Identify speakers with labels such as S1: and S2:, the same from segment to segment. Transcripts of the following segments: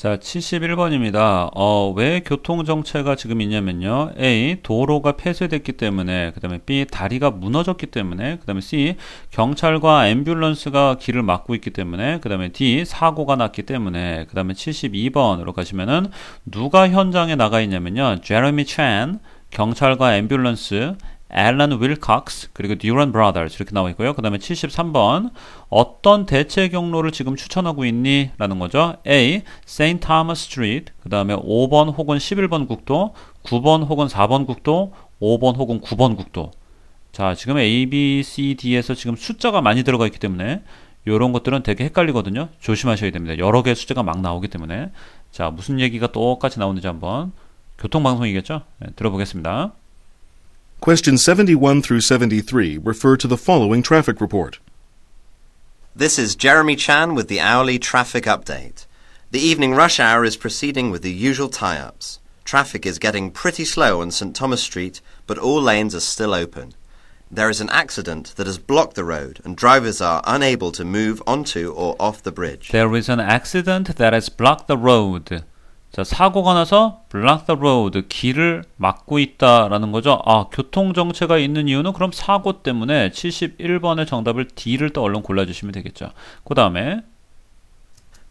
S1: 자, 71번입니다. 어, 왜 교통 정체가 지금 있냐면요. A. 도로가 폐쇄됐기 때문에, 그다음에 B. 다리가 무너졌기 때문에, 그다음에 C. 경찰과 앰뷸런스가 길을 막고 있기 때문에, 그다음에 D. 사고가 났기 때문에, 그다음에 72번으로 가시면은 누가 현장에 나가 있냐면요. 제레미 챈, 경찰과 앰뷸런스, 앨런 윌콕스 그리고 뉴런 브라더스 이렇게 나와 있고요. 그 다음에 73번 어떤 대체 경로를 지금 추천하고 있니? 라는 거죠. A. St. Thomas Street 그 다음에 5번 혹은 11번 국도 9번 혹은 4번 국도 5번 혹은 9번 국도 자 지금 A, B, C, D에서 지금 숫자가 많이 들어가 있기 때문에 이런 것들은 되게 헷갈리거든요. 조심하셔야 됩니다. 여러 개의 숫자가 막 나오기 때문에 자 무슨 얘기가 똑같이 나오는지 한번 교통방송이겠죠? 네, 들어보겠습니다.
S2: Questions 71 through 73 refer to the following traffic report.
S3: This is Jeremy Chan with the hourly traffic update. The evening rush hour is proceeding with the usual tie-ups. Traffic is getting pretty slow on St Thomas Street, but all lanes are still open. There is an accident that has blocked the road and drivers are unable to move onto or off
S1: the bridge. There is an accident that has blocked the road. 자, 사고가 나서 block the road, 길을 막고 있다라는 거죠. 아, 교통정체가 있는 이유는 그럼 사고 때문에 71번의 정답을 D를 또 얼른 골라주시면 되겠죠. 그 다음에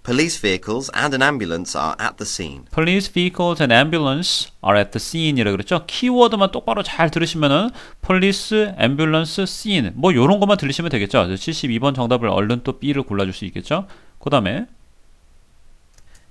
S3: Police vehicles and an ambulance are at the scene.
S1: Police vehicles and ambulance are at the scene이라 그랬죠. 키워드만 똑바로 잘 들으시면은 police, ambulance, scene 뭐 요런 것만 들리시면 되겠죠. 72번 정답을 얼른 또 B를 골라줄 수 있겠죠. 그 다음에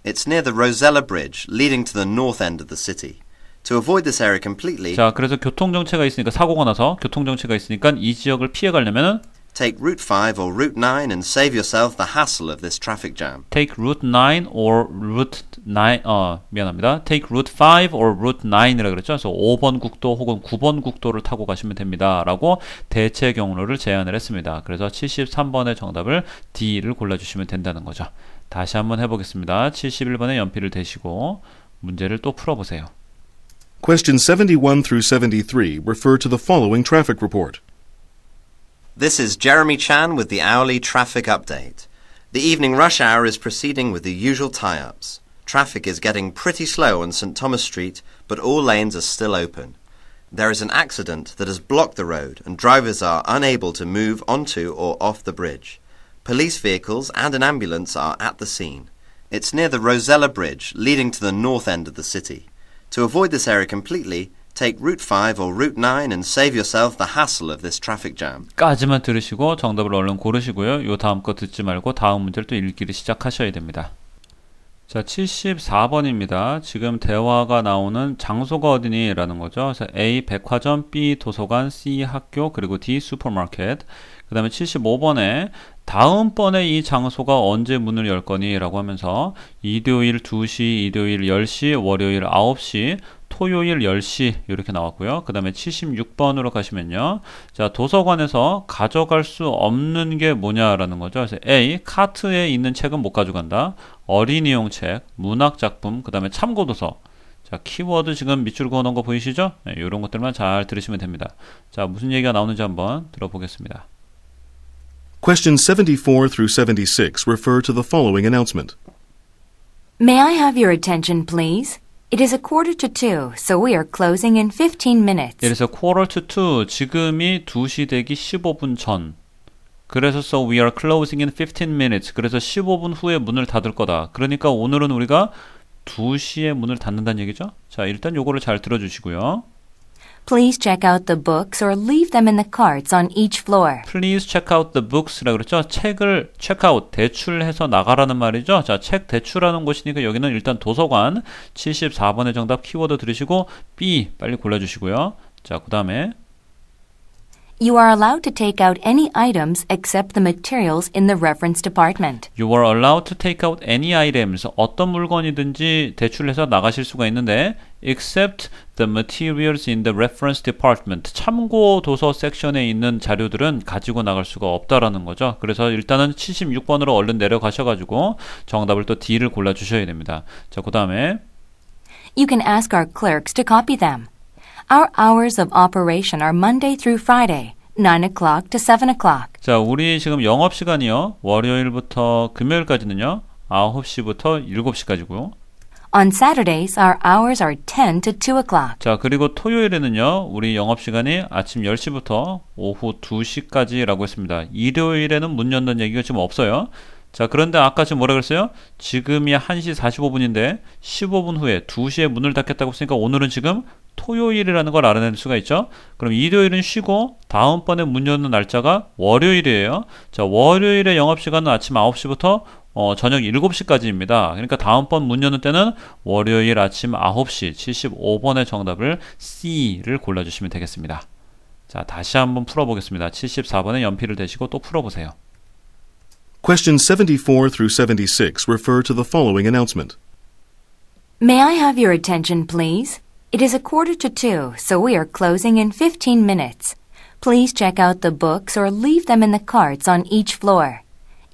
S3: It's near the Rosella Bridge, leading to the north end of the city. To avoid this area completely. 자,
S1: 그래서 교통 정체가 있으니까 사고가 나서 교통 정체가 있으니까 이 지역을 피해 가려면은
S3: Take Route 5 or Route 9 and save yourself the hassle
S1: of this traffic jam. Take Route 9 or Route 9 어, 미안합니다. Take Route 5 or Route 9이라고 그랬죠. 그래서 5번 국도 혹은 9번 국도를 타고 가시면 됩니다라고 대체 경로를 제안을 했습니다. 그래서 73번의 정답을 D를 골라 주시면 된다는 거죠. 다시 한번 해보겠습니다. 71번에 연필을 대시고 문제를 또 풀어보세요.
S2: 71 through 73 refer to the following traffic report.
S3: This is Jeremy Chan with the hourly traffic update. The evening rush hour is proceeding with the usual tie ups. Traffic is getting pretty slow on St. Thomas Street, but all lanes are still open. There is an accident that has blocked the road, and drivers are unable to move onto or off the bridge. Police vehicles and an ambulance are at the scene. It's near the Rosella Bridge, leading to the north end of the city. To avoid this area completely, take Route 5 or Route 9 and save yourself the hassle of this traffic jam.
S1: 까지만 들으시고 정답을 얼른 고르시고요. 요 다음 거 듣지 말고 다음 문제를 또 읽기를 시작하셔야 됩니다. 자, 74번입니다. 지금 대화가 나오는 장소가 어디니? 라는 거죠. 그래서 A 백화점, B 도서관, C 학교, 그리고 D 슈퍼마켓. 그 다음에 75번에 다음번에 이 장소가 언제 문을 열 거니? 라고 하면서 일요일 2시, 일요일 10시, 월요일 9시, 토요일 10시 이렇게 나왔고요. 그 다음에 76번으로 가시면요. 자, 도서관에서 가져갈 수 없는 게 뭐냐라는 거죠. 그래서 A, 카트에 있는 책은 못 가져간다. 어린이용 책, 문학작품, 그 다음에 참고도서. 자, 키워드 지금 밑줄 그어놓은 거 보이시죠? 네, 이런 것들만 잘 들으시면 됩니다. 자, 무슨 얘기가 나오는지 한번 들어보겠습니다.
S2: q u e s t i o n 74 through 76 refer to the following announcement.
S4: May I have your attention, please? It is a quarter to two, so we are closing in 15 minutes.
S1: It is a quarter to two. 지금이 2시 되기 15분 전. 그래서 so we are closing in 15 minutes. 그래서 15분 후에 문을 닫을 거다. 그러니까 오늘은 우리가 2시에 문을 닫는다는 얘기죠. 자, 일단 요거를 잘 들어주시고요.
S4: Please check out the books or leave them in the carts on each floor.
S1: Please check out the books라고 그랬죠. 책을 check out 대출해서 나가라는 말이죠. 자, 책 대출하는 곳이니까 여기는 일단 도서관 74번의 정답 키워드 들으시고 B 빨리 골라 주시고요. 자, 그다음에
S4: You are allowed to take out any items except the materials in the reference department.
S1: You are allowed to take out any items. 어떤 물건이든지 대출해서 나가실 수가 있는데 except the materials in the reference department. 참고 도서 섹션에 있는 자료들은 가지고 나갈 수가 없다라는 거죠. 그래서 일단은 76번으로 얼른 내려가셔 가지고 정답을 또 D를 골라 주셔야 됩니다. 자, 그다음에
S4: You can ask our clerks to copy them. Our hours of operation are Monday through Friday, 9 o'clock to 7 o'clock.
S1: 자, 우리 지금 영업 시간이요. 월요일부터 금요일까지는요. 9시부터 7시까지고요.
S4: On Saturdays, our hours are 10 to 2 o'clock.
S1: 자, 그리고 토요일에는요, 우리 영업시간이 아침 10시부터 오후 2시까지라고 했습니다. 일요일에는 문 연다는 얘기가 지금 없어요. 자, 그런데 아까 지금 뭐라 그랬어요? 지금이 1시 45분인데 15분 후에 2시에 문을 닫겠다고 했으니까 오늘은 지금 토요일이라는 걸 알아낼 수가 있죠. 그럼 일요일은 쉬고 다음번에 문 여는 날짜가 월요일이에요. 자, 월요일의 영업시간은 아침 9시부터 어, 저녁 7시까지입니다. 그러니까 다음번 문 여는 때는 월요일 아침 9시 75번의 정답을 C를 골라주시면 되겠습니다. 자, 다시 한번 풀어보겠습니다. 74번에 연필을 대시고 또 풀어보세요.
S2: Questions 74 through 76 refer to the following announcement.
S4: May I have your attention, please? It is a quarter to two, so we are closing in 15 minutes. Please check out the books or leave them in the carts on each floor.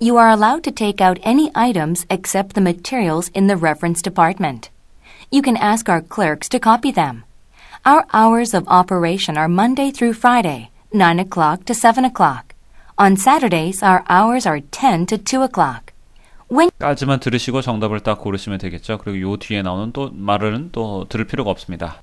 S4: You are allowed to take out any items except the materials in the reference department. You can ask our clerks to copy them. Our hours of operation are Monday through Friday, 9 o'clock to 7 o'clock. On Saturdays, our hours are 10 to 2 o'clock. When
S1: 까지만 들으시고 정답을 딱 고르시면 되겠죠. 그리고 요 뒤에 나오는 또 말은 또 들을 필요가 없습니다.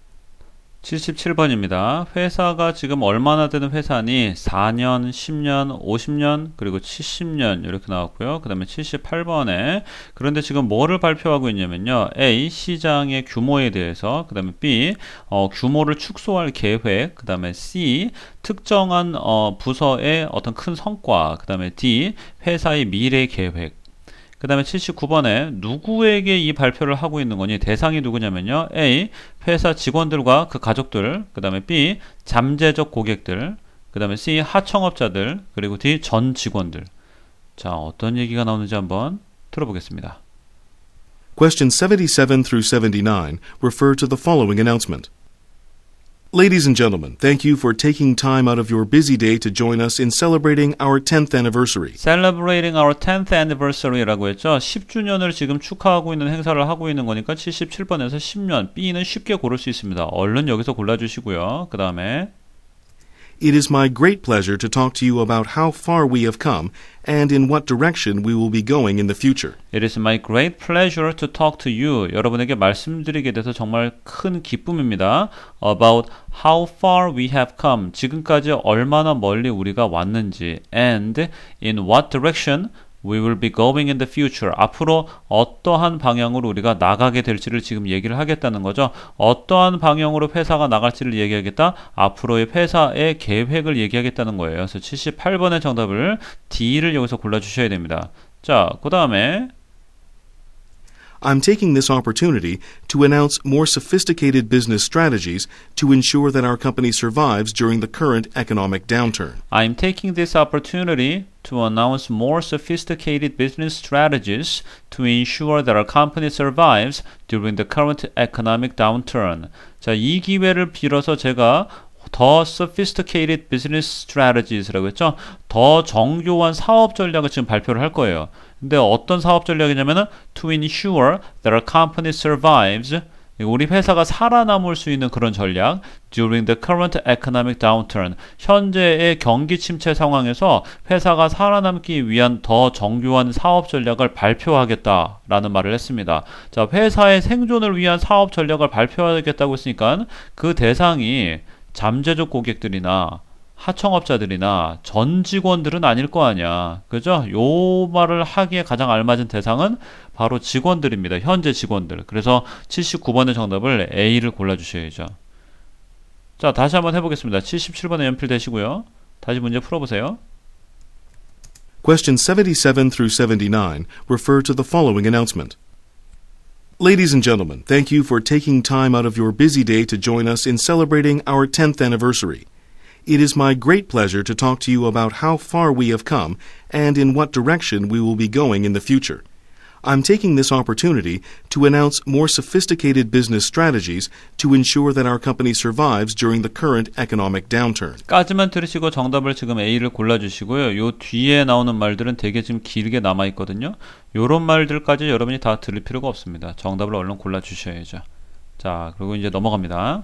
S1: 77번입니다. 회사가 지금 얼마나 되는 회사니 4년, 10년, 50년, 그리고 70년 이렇게 나왔고요. 그 다음에 78번에 그런데 지금 뭐를 발표하고 있냐면요. A. 시장의 규모에 대해서 그 다음에 B. 어, 규모를 축소할 계획 그 다음에 C. 특정한 어, 부서의 어떤 큰 성과 그 다음에 D. 회사의 미래 계획 그 다음에 79번에 누구에게 이 발표를 하고 있는 거니 대상이 누구냐면요. A. 회사 직원들과 그 가족들, 그 다음에 B. 잠재적 고객들, 그 다음에 C. 하청업자들, 그리고 D. 전 직원들. 자, 어떤 얘기가 나오는지 한번 들어보겠습니다.
S2: q u e s t i o n 77 through 79 refer to the following announcement. Ladies and gentlemen, thank you for taking time out of your busy day to join us in celebrating our 10th anniversary.
S1: Celebrating our 10th anniversary라고 했죠. 10주년을 지금 축하하고 있는 행사를 하고 있는 거니까 77번에서 10년 B는 쉽게 고를 수 있습니다. 얼른 여기서 골라 주시고요. 그다음에 It is my great
S2: pleasure to talk to you about how far we have come and in what direction we will be going in the
S1: future. It is my great pleasure to talk to you. 여러분에게 말씀드리게 돼서 정말 큰 기쁨입니다. About how far we have come. 지금까지 얼마나 멀리 우리가 왔는지 and in what direction we will be going in the future. 앞으로 어떠한 방향으로 우리가 나가게 될지를 지금 얘기를 하겠다는 거죠. 어떠한 방향으로 회사가 나갈지를 얘기하겠다. 앞으로의 회사의 계획을 얘기하겠다는 거예요. 그래서 78번의 정답을 D를 여기서 골라주셔야 됩니다. 자, 그 다음에
S2: I'm taking this opportunity to announce more sophisticated business strategies to ensure that our company survives during the current economic downturn.
S1: I am taking this opportunity to announce more sophisticated business strategies to ensure that our company survives during the current economic downturn. 자, 이 기회를 빌어서 제가 더 sophisticated business strategies라고 했죠. 더 정교한 사업 전략을 지금 발표를 할 거예요. 근데 어떤 사업 전략이냐면은 to ensure that our company survives 우리 회사가 살아남을 수 있는 그런 전략 during the current economic downturn 현재의 경기 침체 상황에서 회사가 살아남기 위한 더 정교한 사업 전략을 발표하겠다라는 말을 했습니다. 자, 회사의 생존을 위한 사업 전략을 발표하겠다고 했으니까 그 대상이 잠재적 고객들이나 하청업자들이나 전 직원들은 아닐 거 아니야. 그죠? 요 말을 하기에 가장 알맞은 대상은 바로 직원들입니다. 현재 직원들. 그래서 79번의 정답을 A를 골라주셔야죠. 자, 다시 한번 해보겠습니다. 7 7번의 연필되시고요. 다시 문제 풀어보세요.
S2: Question 77 through 79 refer to the following announcement. Ladies and gentlemen, thank you for taking time out of your busy day to join us in celebrating our 10th anniversary. It is my great pleasure to talk to you about how far we have come and in what direction we will be going in the future. I'm taking this opportunity to announce more sophisticated business strategies to ensure that our company survives during the current economic
S1: downturn. 까지만 들으시고 정답을 지금 A를 골라 주시고요. 요 뒤에 나오는 말들은 되게 지금 길게 남아 있거든요. 요런 말들까지 여러분이 다 들을 필요가 없습니다. 정답을 얼른 골라 주셔야죠. 자, 그리고 이제 넘어갑니다.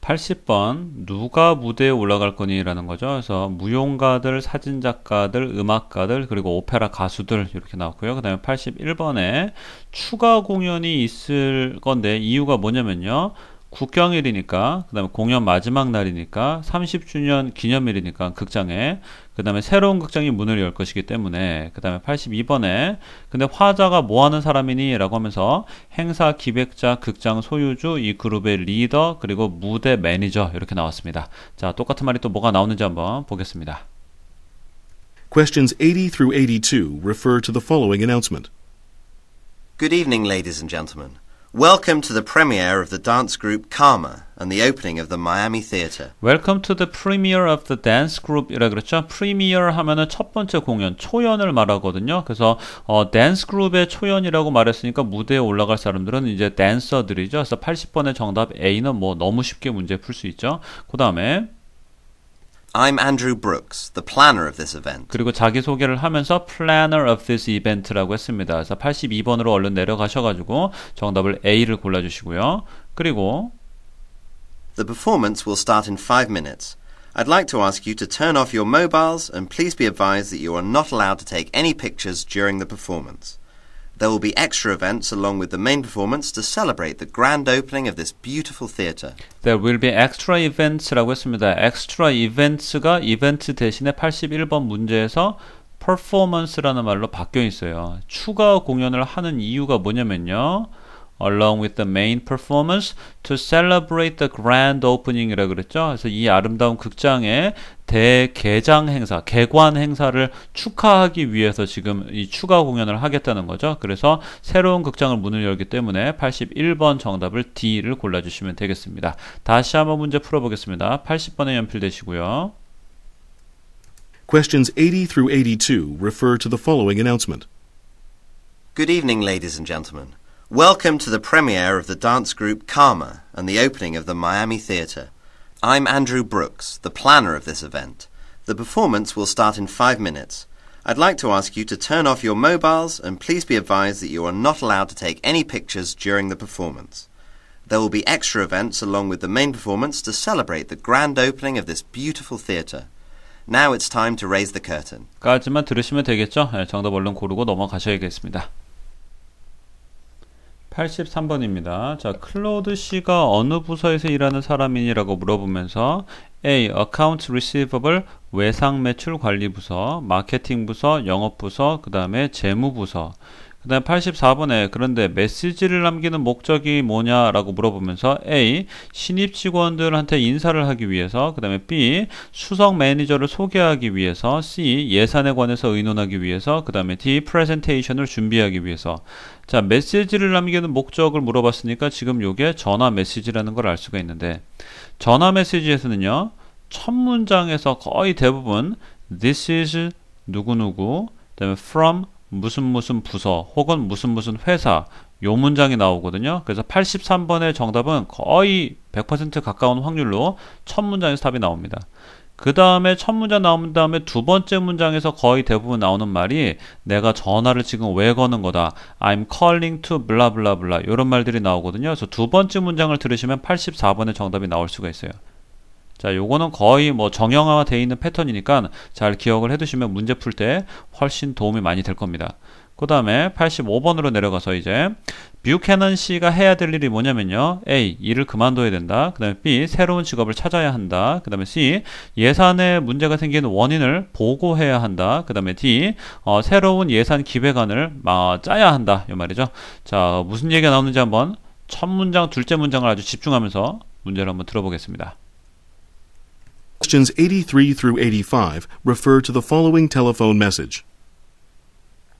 S1: 80번 누가 무대에 올라갈 거니라는 거죠. 그래서 무용가들, 사진작가들, 음악가들, 그리고 오페라 가수들 이렇게 나왔고요. 그 다음에 81번에 추가 공연이 있을 건데 이유가 뭐냐면요. 국경일이니까 그 다음에 공연 마지막 날이니까 30주년 기념일이니까 극장에 그 다음에 새로운 극장이 문을 열 것이기 때문에 그 다음에 82번에 근데 화자가 뭐하는 사람이니 라고 하면서 행사 기획자 극장 소유주 이 그룹의 리더 그리고 무대 매니저 이렇게 나왔습니다 자 똑같은 말이 또 뭐가 나오는지 한번 보겠습니다
S2: Questions 80 through 82 refer to the following announcement
S1: Good evening ladies and gentlemen
S3: Welcome to the premiere of the dance group Karma and the opening of the Miami Theater.
S1: Welcome to the premiere of the dance group이라 그랬죠. Premiere 하면은 첫 번째 공연, 초연을 말하거든요. 그래서 어, 댄스 그룹의 초연이라고 말했으니까 무대에 올라갈 사람들은 이제 댄서들이죠. 그래서 80번의 정답 A는 뭐 너무 쉽게 문제 풀 수 있죠. 그 다음에 I'm Andrew Brooks, the planner of this event. 그리고 자기 소개를 하면서 planner of this event라고 했습니다. 그래서 82번으로 얼른 내려가셔가지고 정답을 A를 골라주시고요. 그리고
S3: The performance will start in 5 minutes. I'd like to ask you to turn off your mobiles and please be advised that you are not allowed to take any pictures during the performance. There will be extra events along with the main performance to celebrate the grand opening of this beautiful theater.
S1: There will be extra events라고 했습니다. extra events가 이벤트 대신에 81번 문제에서 performance라는 말로 바뀌어 있어요. 추가 공연을 하는 이유가 뭐냐면요. along with the main performance to celebrate the grand opening이라 그랬죠. 그래서 이 아름다운 극장의 대개장 행사, 개관 행사를 축하하기 위해서 지금 이 추가 공연을 하겠다는 거죠. 그래서 새로운 극장을 문을 열기 때문에 81번 정답을 D를 골라주시면 되겠습니다. 다시 한번 문제 풀어보겠습니다. 80번에 연필되시고요.
S2: Questions 80 through 82 refer to the following announcement.
S3: Good evening, ladies and gentlemen. Welcome to the premiere of the dance group Karma and the opening of the Miami Theatre. I'm Andrew Brooks, the planner of this event. The performance will start in five minutes. I'd like to ask you to turn off your mobiles and please be advised that you are not allowed to take any pictures during the performance. There will be extra events along with the main performance to celebrate the grand opening of this beautiful theatre. Now it's time to raise the curtain.
S1: 까지만 들으시면 되겠죠? 정답 얼른 고르고 넘어가셔야겠습니다. 83번입니다. 자, 클로드 씨가 어느 부서에서 일하는 사람이니라고 물어보면서 A. Accounts Receivable 외상 매출 관리 부서, 마케팅 부서, 영업 부서, 그 다음에 재무 부서. 그 다음 84번에 그런데 메시지를 남기는 목적이 뭐냐라고 물어보면서 A. 신입 직원들한테 인사를 하기 위해서 그 다음에 B. 수석 매니저를 소개하기 위해서 C. 예산에 관해서 의논하기 위해서 그 다음에 D. 프레젠테이션을 준비하기 위해서 자 메시지를 남기는 목적을 물어봤으니까 지금 요게 전화 메시지라는 걸 알 수가 있는데 전화 메시지에서는요 첫 문장에서 거의 대부분 This is 누구누구 그 다음에 from 무슨 무슨 부서 혹은 무슨 무슨 회사 요 문장이 나오거든요. 그래서 83번의 정답은 거의 100% 가까운 확률로 첫 문장에서 답이 나옵니다. 그 다음에 첫 문장 나온 다음에 두 번째 문장에서 거의 대부분 나오는 말이 내가 전화를 지금 왜 거는 거다. I'm calling to 블라블라블라 이런 말들이 나오거든요. 그래서 두 번째 문장을 들으시면 84번의 정답이 나올 수가 있어요. 자, 요거는 거의 뭐 정형화가 되어 있는 패턴이니까 잘 기억을 해 두시면 문제 풀 때 훨씬 도움이 많이 될 겁니다. 그 다음에 85번으로 내려가서 이제 뷰캐넌 씨가 해야 될 일이 뭐냐면요. A. 일을 그만둬야 된다. 그 다음에 B. 새로운 직업을 찾아야 한다. 그 다음에 C. 예산에 문제가 생기는 원인을 보고해야 한다. 그 다음에 D. 어, 새로운 예산 기획안을 어, 짜야 한다. 이 말이죠. 자, 무슨 얘기가 나오는지 한번 첫 문장, 둘째 문장을 아주 집중하면서 문제를 한번 들어보겠습니다.
S2: Questions 83 through 85 refer to the following telephone message.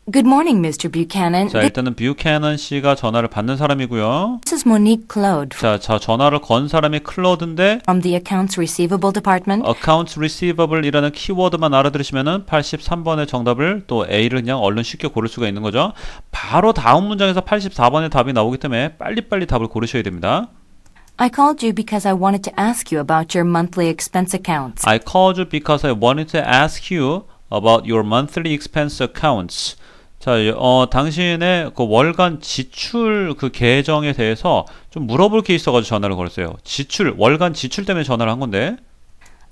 S4: Good morning, Mr. Buchanan. 자,
S1: 일단은 뷰캐넌 씨가 전화를 받는 사람이고요.
S4: This is Monique Claude.
S1: 자, 자 전화를 건 사람이 클로드인데
S4: from the accounts receivable department.
S1: accounts receivablei라는 키워드만 알아들으시면은 83번의 정답을 또 A를 그냥 얼른 쉽게 고를 수가 있는 거죠. 바로 다음 문장에서 84번의 답이 나오기 때문에 빨리빨리 답을 고르셔야 됩니다.
S4: I called you because I wanted to ask you about your monthly expense accounts.
S1: I called you because I wanted to ask you about your monthly expense accounts. 자, 어, 당신의 그 월간 지출 그 계정에 대해서 좀 물어볼 게 있어가지고 전화를 걸었어요. 지출, 월간 지출 때문에 전화를 한 건데.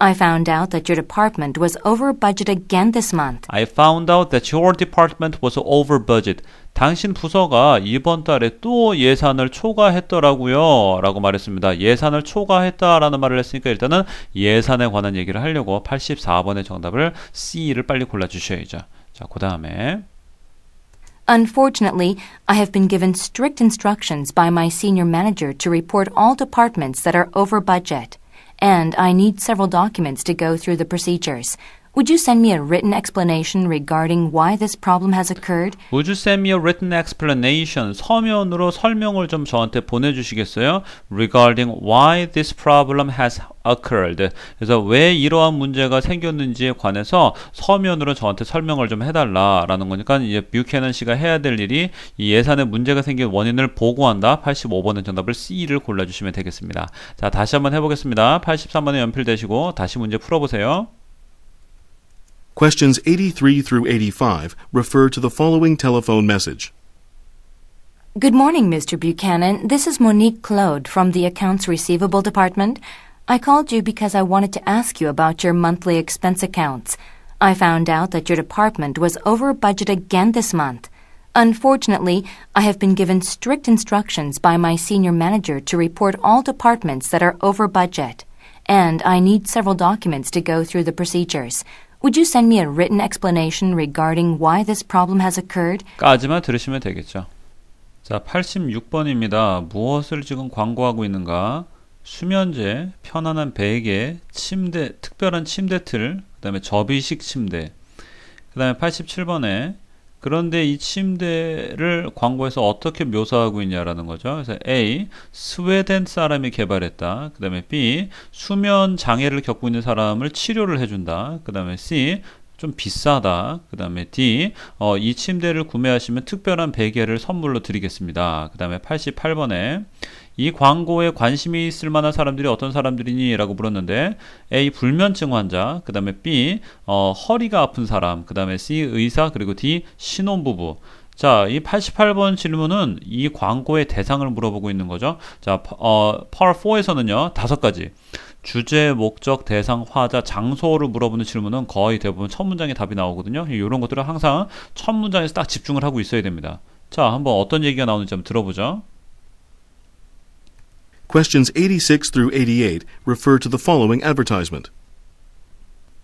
S4: I found out that your department was over budget again this month.
S1: I found out that your department was over budget. 당신 부서가 이번 달에 또 예산을 초과했더라고요. 라고 말했습니다. 예산을 초과했다라는 말을 했으니까 일단은 예산에 관한 얘기를 하려고 84번의 정답을 C를 빨리 골라 주셔야죠. 자, 다음에.
S4: Unfortunately, I have been given strict instructions by my senior manager to report all departments that are over budget and I need several documents to go through the procedures. Would you send me a written explanation regarding why this problem has occurred?
S1: Would you send me a written explanation? 서면으로 설명을 좀 저한테 보내주시겠어요? Regarding why this problem has occurred. 그래서 왜 이러한 문제가 생겼는지에 관해서 서면으로 저한테 설명을 좀 해달라라는 거니까 이제 뷰캐넌 씨가 해야 될 일이 이 예산에 문제가 생긴 원인을 보고한다. 85번의 정답을 C를 골라주시면 되겠습니다. 자, 다시 한번 해보겠습니다. 83번에 연필되시고 다시 문제 풀어보세요.
S2: Questions 83 through 85 refer to the following telephone message.
S4: Good morning, Mr. Buchanan. This is Monique Claude from the Accounts Receivable Department. I called you because I wanted to ask you about your monthly expense accounts. I found out that your department was over budget again this month. Unfortunately, I have been given strict instructions by my senior manager to report all departments that are over budget, and I need several documents to go through the procedures. Would you send me a written explanation regarding why this problem has occurred?
S1: 까지만 들으시면 되겠죠. 자, 86번입니다. 무엇을 지금 광고하고 있는가? 수면제, 편안한 베개, 침대, 특별한 침대 틀, 그 다음에 접이식 침대. 그 다음에 87번에 그런데 이 침대를 광고에서 어떻게 묘사하고 있냐라는 거죠. 그래서 A. 스웨덴 사람이 개발했다. 그 다음에 B. 수면 장애를 겪고 있는 사람을 치료를 해준다. 그 다음에 C. 좀 비싸다. 그 다음에 D. 어, 이 침대를 구매하시면 특별한 베개를 선물로 드리겠습니다. 그 다음에 88번에 이 광고에 관심이 있을 만한 사람들이 어떤 사람들이니? 라고 물었는데 A. 불면증 환자, 그 다음에 B. 어, 허리가 아픈 사람, 그 다음에 C. 의사, 그리고 D. 신혼부부. 자, 이 88번 질문은 이 광고의 대상을 물어보고 있는 거죠. 자, 어, 파워4에서는요, 다섯 가지. 주제, 목적, 대상, 화자, 장소를 물어보는 질문은 거의 대부분 첫 문장에 답이 나오거든요. 이런 것들을 항상 첫 문장에서 딱 집중을 하고 있어야 됩니다. 자, 한번 어떤 얘기가 나오는지 한번 들어보죠.
S2: Questions 86 through 88 refer to the following advertisement.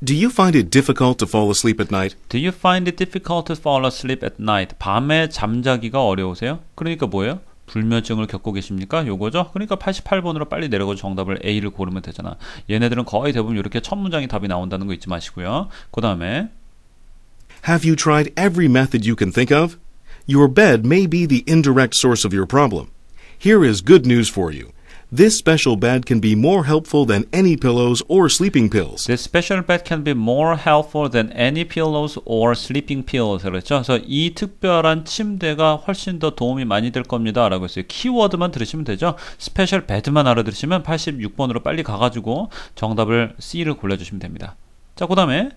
S1: Do you find it difficult to fall asleep at night? Do you find it difficult to fall asleep at night? 밤에 잠자기가 어려우세요? 그러니까 뭐예요? 불면증을 겪고 계십니까? 요거죠? 그러니까 88번으로 빨리 내려가서 정답을 A를 고르면 되잖아. 얘네들은 거의 대부분 이렇게 첫 문장이 답이 나온다는 거 잊지 마시고요. 그 다음에
S2: Have you tried every method you can think of? Your bed may be the indirect source of your problem. Here is good news for you. This special bed can be more helpful than any pillows or sleeping pills.
S1: This special bed can be more helpful than any pillows or sleeping pills. 그랬죠? 그래서 이 특별한 침대가 훨씬 더 도움이 많이 될 겁니다.라고 했어요. 키워드만 들으시면 되죠. 스페셜 베드만 알아들으시면 86번으로 빨리 가가지고 정답을 C를 골라주시면 됩니다. 자, 그 다음에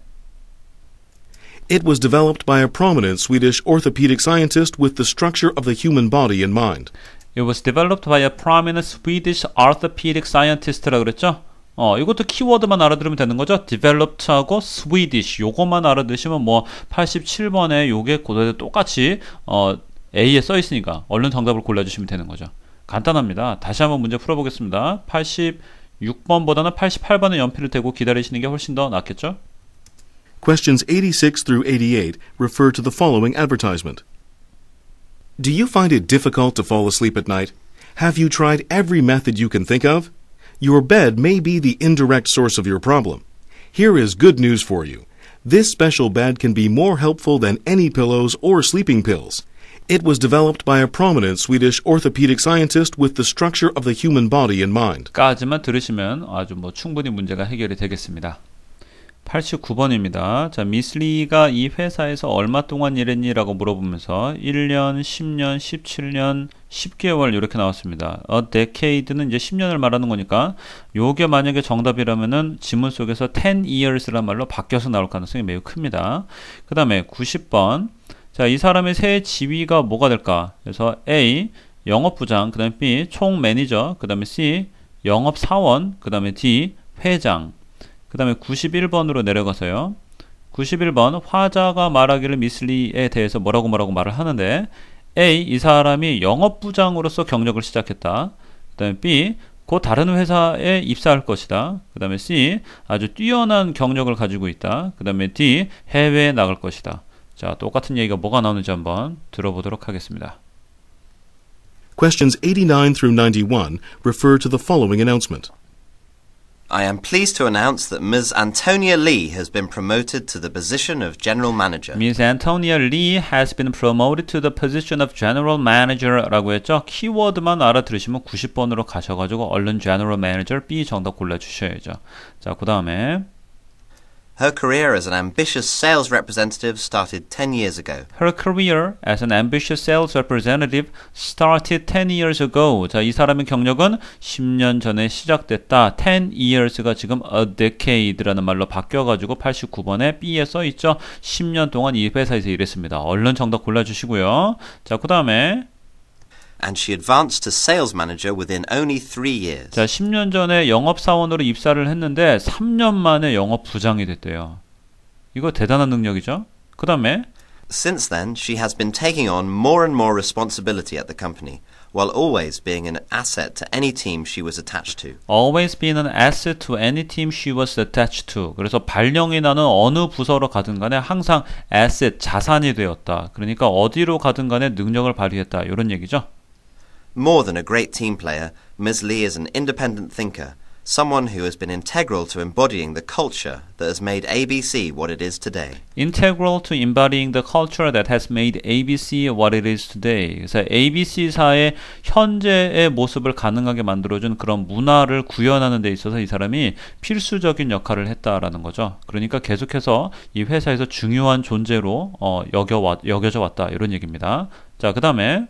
S2: It was developed by a prominent Swedish orthopedic scientist with the structure of the human body in mind.
S1: It was developed by a prominent Swedish orthopedic scientist라 그랬죠? 어, 이것도 키워드만 알아들으면 되는 거죠? developed하고 Swedish 요것만 알아들으시면 뭐 87번에 요게 고대에 똑같이 어, A에 써 있으니까 얼른 정답을 골라주시면 되는 거죠. 간단합니다. 다시 한번 문제 풀어보겠습니다. 86번보다는 88번에 연필을 대고 기다리시는 게 훨씬 더 낫겠죠?
S2: Questions 86 through 88 refer to the following advertisement. Do you find it difficult to fall asleep at night? Have you tried every method you can think of? Your bed may be the indirect source of your problem. Here is good news for you. This special bed can be more helpful than any pillows or sleeping pills. It was developed by a prominent Swedish orthopedic scientist with the structure of the human body in mind.
S1: 까지만 들으시면 아주 뭐 충분히 문제가 해결이 되겠습니다. 89번입니다. 자, 미슬리가 이 회사에서 얼마 동안 일했니? 라고 물어보면서 1년, 10년, 17년, 10개월 이렇게 나왔습니다. 어, 데케이드는 이제 10년을 말하는 거니까 요게 만약에 정답이라면은 지문 속에서 10 years란 말로 바뀌어서 나올 가능성이 매우 큽니다. 그 다음에 90번. 자, 이 사람의 새 지위가 뭐가 될까? 그래서 A, 영업부장, 그 다음에 B, 총매니저, 그 다음에 C, 영업사원, 그 다음에 D, 회장. 그 다음에 91번으로 내려가서요. 91번 화자가 말하기를 미슬리에 대해서 뭐라고 뭐라고 말을 하는데 A 이 사람이 영업부장으로서 경력을 시작했다. 그다음에 B 곧 다른 회사에 입사할 것이다. 그다음에 C 아주 뛰어난 경력을 가지고 있다. 그다음에 D 해외에 나갈 것이다. 자 똑같은 얘기가 뭐가 나오는지 한번 들어보도록 하겠습니다.
S2: Questions 89 through 91 refer to the following announcement.
S1: I am pleased to announce that Ms.
S3: Antonia Lee has been promoted to the position of General Manager.
S1: Ms. Antonia Lee has been promoted to the position of General Manager라고 했죠. 키워드만 알아들으시면 90번으로 가셔가지고 얼른 General Manager B 정답 골라주셔야죠. 자, 그 다음에
S3: Her career as an ambitious sales representative started 10 years ago.
S1: Her career as an ambitious sales representative started 10 years ago. 자, 이 사람의 경력은 10년 전에 시작됐다. 10 years가 지금 a decade라는 말로 바뀌어 가지고 89번에 B에 써 있죠. 10년 동안 이 회사에서 일했습니다. 얼른 정답 골라 주시고요. 자, 그다음에 and she advanced to sales manager within only three years. 자, 10년 전에 영업 사원으로 입사를 했는데 3년 만에 영업 부장이 됐대요. 이거 대단한 능력이죠. 그다음에 Since then,
S3: she has been taking on more and more responsibility at the company, while always being an asset to any team she was attached to.
S1: Always being an asset to any team she was attached to. 그래서 발령이 나는 어느 부서로 가든 간에 항상 asset, 자산이 되었다. 그러니까 어디로 가든 간에 능력을 발휘했다. 이런 얘기죠. More than a great team
S3: player, Ms. Lee is an independent thinker, someone who has been integral to embodying the culture that has made ABC what it is today.
S1: Integral to embodying the culture that has made ABC what it is today. 그래서 ABC사의 현재의 모습을 가능하게 만들어준 그런 문화를 구현하는 데 있어서 이 사람이 필수적인 역할을 했다라는 거죠. 그러니까 계속해서 이 회사에서 중요한 존재로 어, 여겨 와, 여겨져 왔다 이런 얘기입니다. 자, 그 다음에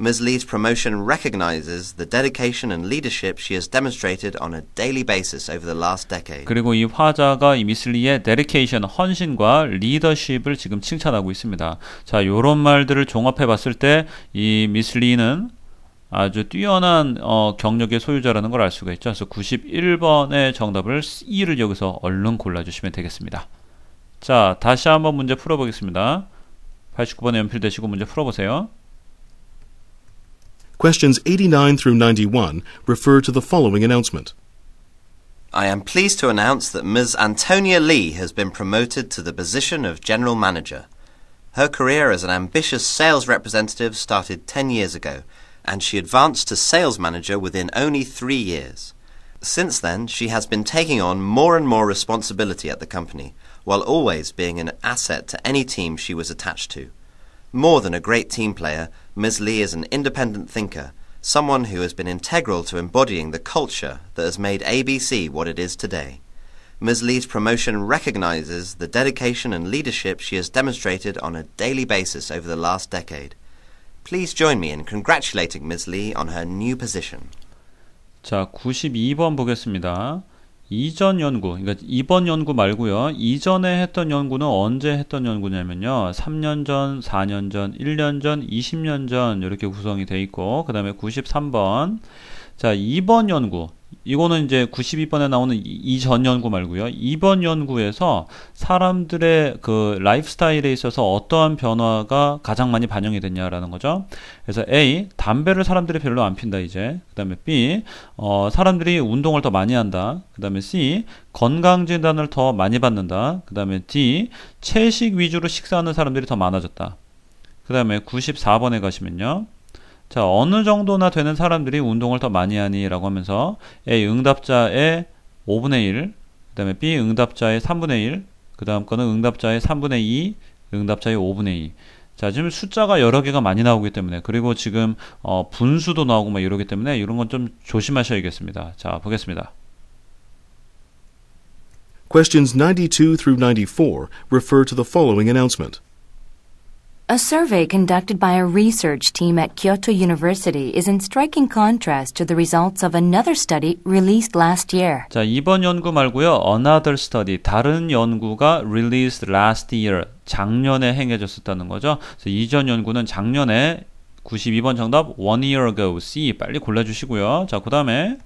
S3: Ms. Lee's promotion recognizes the dedication and leadership she has demonstrated on a daily basis over the last decade. 그리고
S1: 이 화자가 이 미스 리의 데디케이션 헌신과 리더십을 지금 칭찬하고 있습니다. 자, 요런 말들을 종합해 봤을 때 이 미스 리는 아주 뛰어난 어, 경력의 소유자라는 걸 알 수가 있죠. 그래서 91번의 정답을 2를 여기서 얼른 골라주시면 되겠습니다. 자, 다시 한번 문제 풀어보겠습니다. 89번에 연필되시고 문제 풀어보세요.
S2: Questions 89 through 91 refer to the following announcement.
S3: I am pleased to announce that Ms. Antonia Lee has been promoted to the position of General Manager. Her career as an ambitious sales representative started 10 years ago, and she advanced to Sales Manager within only three years. Since then, she has been taking on more and more responsibility at the company, while always being an asset to any team she was attached to. More than a great team player, Ms. Lee is an independent thinker, someone who has been integral to embodying the culture that has made ABC what it is today. Ms. Lee's promotion recognizes the dedication and leadership she has demonstrated on a daily basis over the last decade. Please join me in congratulating Ms. Lee on her new position.
S1: 자, 92번 보겠습니다. 이전 연구, 그러니까 이번 연구 말고요. 이전에 했던 연구는 언제 했던 연구냐면요. 3년 전, 4년 전, 1년 전, 20년 전 이렇게 구성이 돼 있고 그 다음에 93번 자, 2번 연구 이거는 이제 92번에 나오는 이전 연구 말고요. 이번 연구에서 사람들의 그 라이프스타일에 있어서 어떠한 변화가 가장 많이 반영이 됐냐라는 거죠. 그래서 A 담배를 사람들이 별로 안 핀다 이제. 그다음에 B 어, 사람들이 운동을 더 많이 한다. 그다음에 C 건강 진단을 더 많이 받는다. 그다음에 D 채식 위주로 식사하는 사람들이 더 많아졌다. 그다음에 94번에 가시면요. 자, 어느 정도나 되는 사람들이 운동을 더 많이 하니? 라고 하면서 A 응답자의 5분의 1, 그 다음에 B 응답자의 3분의 1, 그 다음 거는 응답자의 3분의 2, 응답자의 5분의 2. 자, 지금 숫자가 여러 개가 많이 나오기 때문에, 그리고 지금, 어, 분수도 나오고 막 이러기 때문에 이런 건 좀 조심하셔야겠습니다. 자, 보겠습니다.
S2: Questions 92 through 94 refer to the following announcement.
S1: A
S4: survey conducted by a research team at Kyoto University is in striking contrast to the results of another study released last year.
S1: 자, 이번 연구 말고요. Another study, 다른 연구가 released last year, 작년에 행해졌었다는 거죠. 이전 연구는 작년에 92번 정답 one year ago C 빨리 골라 주시고요. 자, 그다음에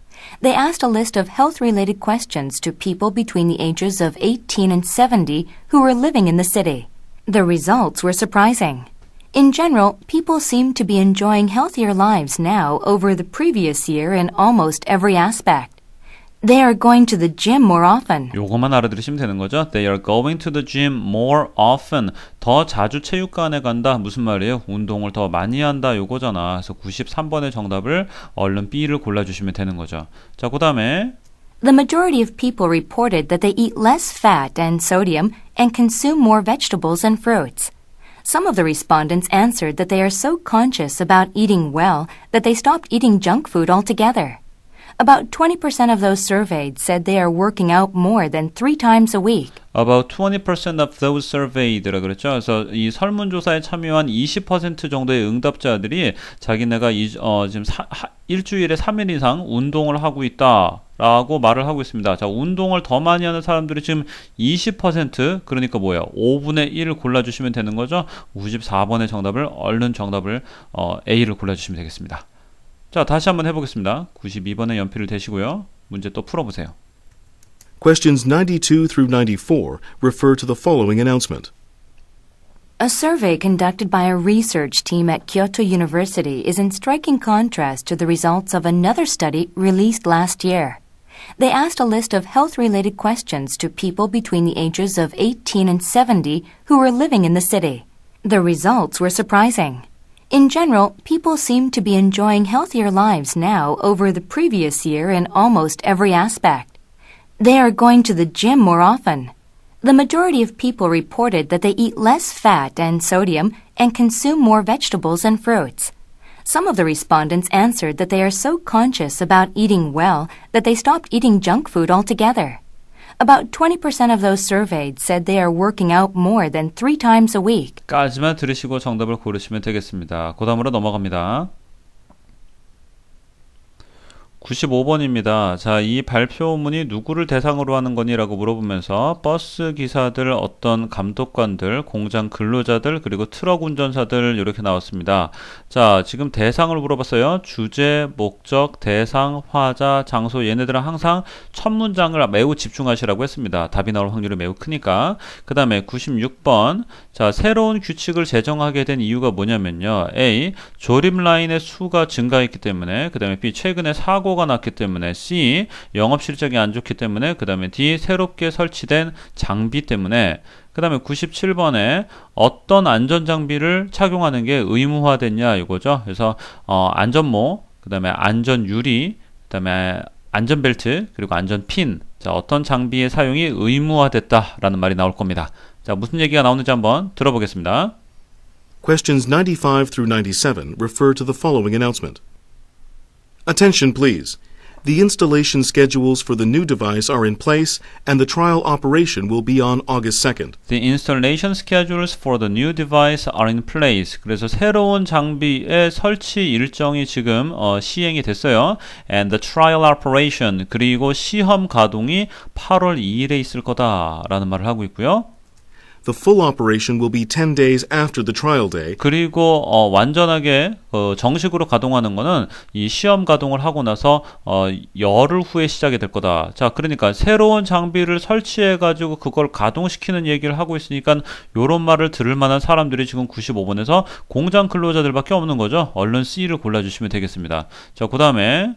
S4: They asked a list of health related questions to people between the ages of 18 and 70 who were living in the city. The results were surprising. In general, people seem to be enjoying healthier lives now over the previous year in almost every aspect. They are going to the gym more often.
S1: 요거만 알아들으시면 되는 거죠. They are going to the gym more often. 더 자주 체육관에 간다. 무슨 말이에요? 운동을 더 많이 한다. 요거잖아. 그래서 93번의 정답을 얼른 B를 골라주시면 되는 거죠. 자, 그 다음에
S4: the majority of people reported that they eat less fat and sodium and consume more vegetables and fruits. Some of the respondents answered that they are so conscious about eating well that they stopped eating junk food altogether. About 20% of those surveyed said they are working out more than three times a week.
S1: About 20% of those surveyed라 그랬죠. 그래서 이 설문조사에 참여한 20% 정도의 응답자들이 자기네가 이, 어, 지금 사, 하, 일주일에 3일 이상 운동을 하고 있다. 라고 말을 하고 있습니다 자 운동을 더 많이 하는 사람들이 지금 20% 그러니까 뭐예요 5분의 1을 골라주시면 되는 거죠 54번의 정답을 얼른 정답을 어, A를 골라주시면 되겠습니다 자 다시 한번 해보겠습니다 92번의 연필을 대시고요 문제 또 풀어보세요
S2: Questions 92 through 94 refer to the following announcement.
S4: A survey conducted by a research team at Kyoto University is in striking contrast to the results of another study released last year. They asked a list of health related questions to people between the ages of 18 and 70 who were living in the city. The results were surprising. In general, people seem to be enjoying healthier lives now over the previous year in almost every aspect. They are going to the gym more often. The majority of people reported that they eat less fat and sodium and consume more vegetables and fruits. Some of the respondents answered that they are so conscious about eating well that they stopped eating junk food altogether. About 20% of those surveyed said they are working out more than three times a week.
S1: 까지만 들으시고 정답을 고르시면 되겠습니다. 그 다음으로 넘어갑니다. 95번입니다. 자, 이 발표문이 누구를 대상으로 하는 거니라고 물어보면서 버스 기사들, 어떤 감독관들, 공장 근로자들, 그리고 트럭 운전사들 이렇게 나왔습니다. 자, 지금 대상을 물어봤어요. 주제, 목적, 대상, 화자, 장소 얘네들은 항상 첫 문장을 매우 집중하시라고 했습니다. 답이 나올 확률이 매우 크니까. 그 다음에 96번 자, 새로운 규칙을 제정하게 된 이유가 뭐냐면요. A. 조립 라인의 수가 증가했기 때문에, 그 다음에 B. 최근에 사고가 났기 때문에, C. 영업 실적이 안 좋기 때문에, 그 다음에 D. 새롭게 설치된 장비 때문에, 그 다음에 97번에 어떤 안전 장비를 착용하는 게 의무화됐냐 이거죠. 그래서 어, 안전모, 그 다음에 안전 유리, 그 다음에 안전벨트, 그리고 안전핀, 자, 어떤 장비의 사용이 의무화됐다라는 말이 나올 겁니다. 자, 무슨 얘기가 나오는지 한번 들어보겠습니다. Questions
S2: 95 through 97 refer to the following announcement. Attention, please. The installation schedules for the new device are in place and the trial operation
S1: will be on August 2nd. The installation schedules for the new device are in place. 그래서 새로운 장비의 설치 일정이 지금 어, 시행이 됐어요. And the trial operation 그리고 시험 가동이 8월 2일에 있을 거다라는 말을 하고 있고요. The full operation will be 10 days after the trial day. 그리고 어, 완전하게 어, 정식으로 가동하는 거는 이 시험 가동을 하고 나서 어, 열흘 후에 시작이 될 거다. 자, 그러니까 새로운 장비를 설치해 가지고 그걸 가동시키는 얘기를 하고 있으니까 요런 말을 들을 만한 사람들이 지금 95번에서 공장 근로자들밖에 없는 거죠. 얼른 C를 골라 주시면 되겠습니다. 자, 그다음에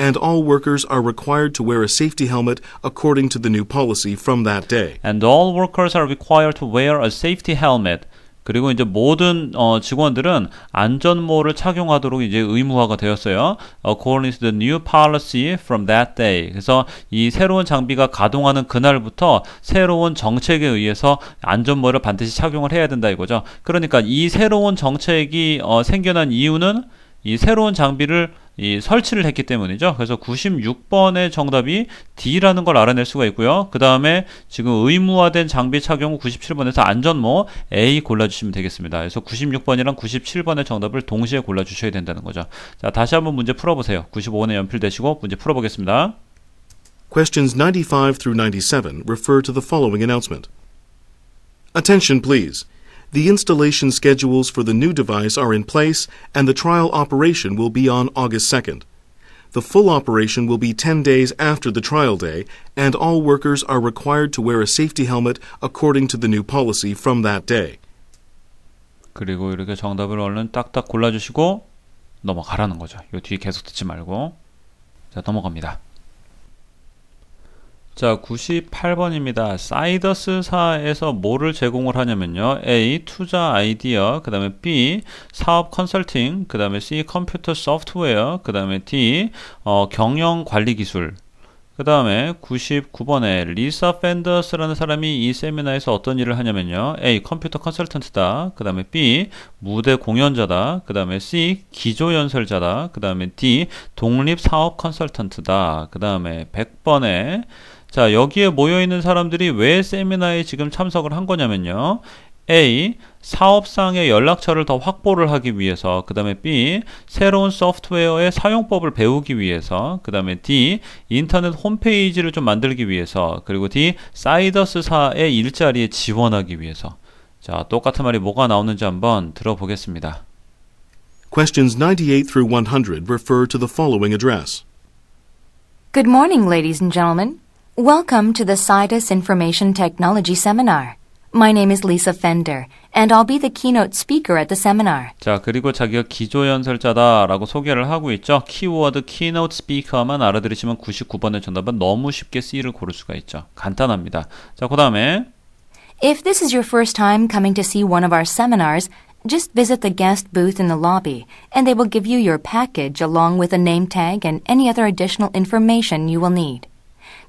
S1: and all workers are required to wear a safety helmet according to the new policy from that day. And all workers are required to wear a safety helmet. 그리고 이제 모든 어, 직원들은 안전모를 착용하도록 이제 의무화가 되었어요. According to the new policy from that day. 그래서 이 새로운 장비가 가동하는 그날부터 새로운 정책에 의해서 안전모를 반드시 착용을 해야 된다 이거죠. 그러니까 이 새로운 정책이 어, 생겨난 이유는 이 새로운 장비를 이 설치를 했기 때문이죠. 그래서 96번의 정답이 D라는 걸 알아낼 수가 있고요. 그 다음에 지금 의무화된 장비 착용 97번에서 안전모 A 골라주시면 되겠습니다. 그래서 96번이랑 97번의 정답을 동시에 골라주셔야 된다는 거죠. 자, 다시 한번 문제 풀어보세요. 95번에 연필되시고 문제 풀어보겠습니다. Questions 95 through
S2: 97 refer to the following announcement. Attention, please. The installation schedules for the new device are in place and the trial operation will be on August 2nd. The full operation will be 10 days after the trial day, and all workers are required to wear a safety helmet according to the new policy from that day.
S1: 그리고 이렇게 정답을 얼른 딱딱 골라주시고 넘어가라는 거죠. 요뒤 계속 듣지 말고. 자, 넘어갑니다. 자 98번입니다 사이더스사에서 뭐를 제공을 하냐면요 A 투자 아이디어 그 다음에 B 사업 컨설팅 그 다음에 C 컴퓨터 소프트웨어 그 다음에 D 어, 경영 관리 기술 그 다음에 99번에 리사 팬더스라는 사람이 이 세미나에서 어떤 일을 하냐면요. A. 컴퓨터 컨설턴트다. 그 다음에 B. 무대 공연자다. 그 다음에 C. 기조연설자다. 그 다음에 D. 독립사업 컨설턴트다. 그 다음에 100번에 자, 여기에 모여있는 사람들이 왜 세미나에 지금 참석을 한 거냐면요. A. 사업상의 연락처를 더 확보를 하기 위해서 그 다음에 B. 새로운 소프트웨어의 사용법을 배우기 위해서 그 다음에 D. 인터넷 홈페이지를 좀 만들기 위해서 그리고 D. 사이더스사의 일자리에 지원하기 위해서 자, 똑같은 말이 뭐가 나오는지 한번 들어보겠습니다.
S2: Questions 98 through 100 refer to the following address.
S4: Good morning, ladies and gentlemen. Welcome to the CITUS Information Technology Seminar. My name is Lisa Fender, and I'll be the keynote speaker at the seminar.
S1: 자, 그리고 자기가 기조연설자다라고 소개를 하고 있죠. 키워드 keynote speaker만 알아들으시면 99번의 정답은 너무 쉽게 C를 고를 수가 있죠. 간단합니다. 자, 그 다음에
S4: If this is your first time coming to see one of our seminars, Just visit the guest booth in the lobby, and they will give you your package along with a name tag and any other additional information you will need.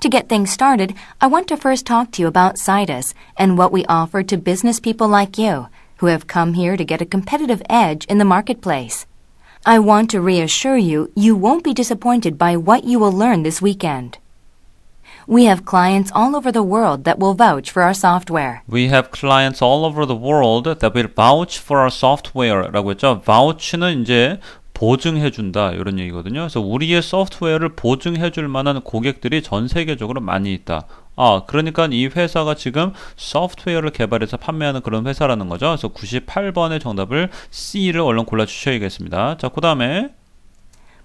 S4: To get things started, I want to first talk to you about Citus and what we offer to business people like you who have come here to get a competitive edge in the marketplace. I want to reassure you, you won't be disappointed by what you will learn this weekend. We have clients all over the world that will vouch for our software.
S1: We have clients all over the world that will vouch for our 라고 했죠. vouch는 이제 보증해준다 이런 얘기거든요. 그래서 우리의 소프트웨어를 보증해줄 만한 고객들이 전 세계적으로 많이 있다. 아, 그러니까 이 회사가 지금 소프트웨어를 개발해서 판매하는 그런 회사라는 거죠. 그래서 98번의 정답을 C를 얼른 골라 주셔야겠습니다. 자, 그 다음에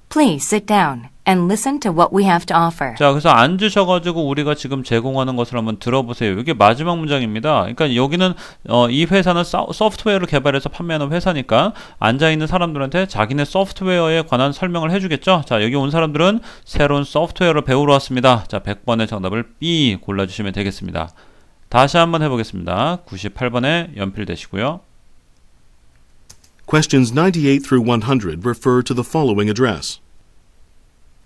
S1: Please
S4: sit down and listen to what we have to offer.
S1: 자, 그래서 앉으셔가지고 우리가 지금 제공하는 것을 한번 들어보세요. 이게 마지막 문장입니다. 그러니까 여기는 어, 이 회사는 서, 소프트웨어를 개발해서 판매하는 회사니까 앉아 있는 사람들한테 자기네 소프트웨어에 관한 설명을 해주겠죠. 자, 여기 온 사람들은 새로운 소프트웨어를 배우러 왔습니다. 자, 100번의 정답을 B 골라주시면 되겠습니다. 다시 한번 해보겠습니다. 98번에 연필 되시고요.
S2: Questions 98 through 100 refer to the following address.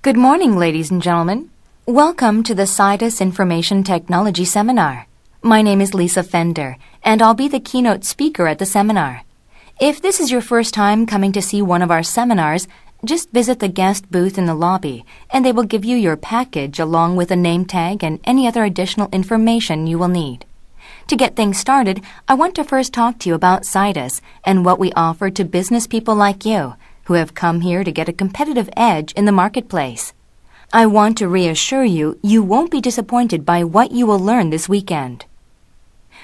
S4: Good morning, ladies and gentlemen. Welcome to the CITUS Information Technology Seminar. My name is Lisa Fender, and I'll be the keynote speaker at the seminar. If this is your first time coming to see one of our seminars, just visit the guest booth in the lobby, and they will give you your package along with a name tag and any other additional information you will need. To get things started, I want to first talk to you about CITUS and what we offer to business people like you who have come here to get a competitive edge in the marketplace. I want to reassure you you won't be disappointed by what you will learn this weekend.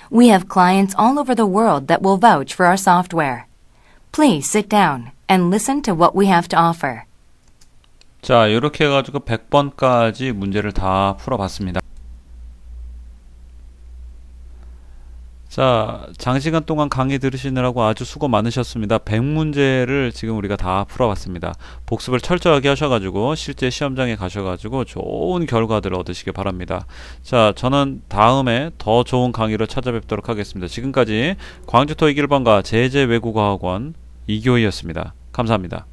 S4: We have clients all over the world that will vouch for our software. Please sit down and listen to what we have to offer.
S1: 자, 이렇게 해가지고 100번까지 문제를 다 풀어봤습니다. 자, 장시간 동안 강의 들으시느라고 아주 수고 많으셨습니다. 100문제를 지금 우리가 다 풀어봤습니다. 복습을 철저하게 하셔가지고 실제 시험장에 가셔가지고 좋은 결과들을 얻으시길 바랍니다. 자, 저는 다음에 더 좋은 강의로 찾아뵙도록 하겠습니다. 지금까지 광주토익 1번과 제재외국어학원 이교희였습니다. 감사합니다.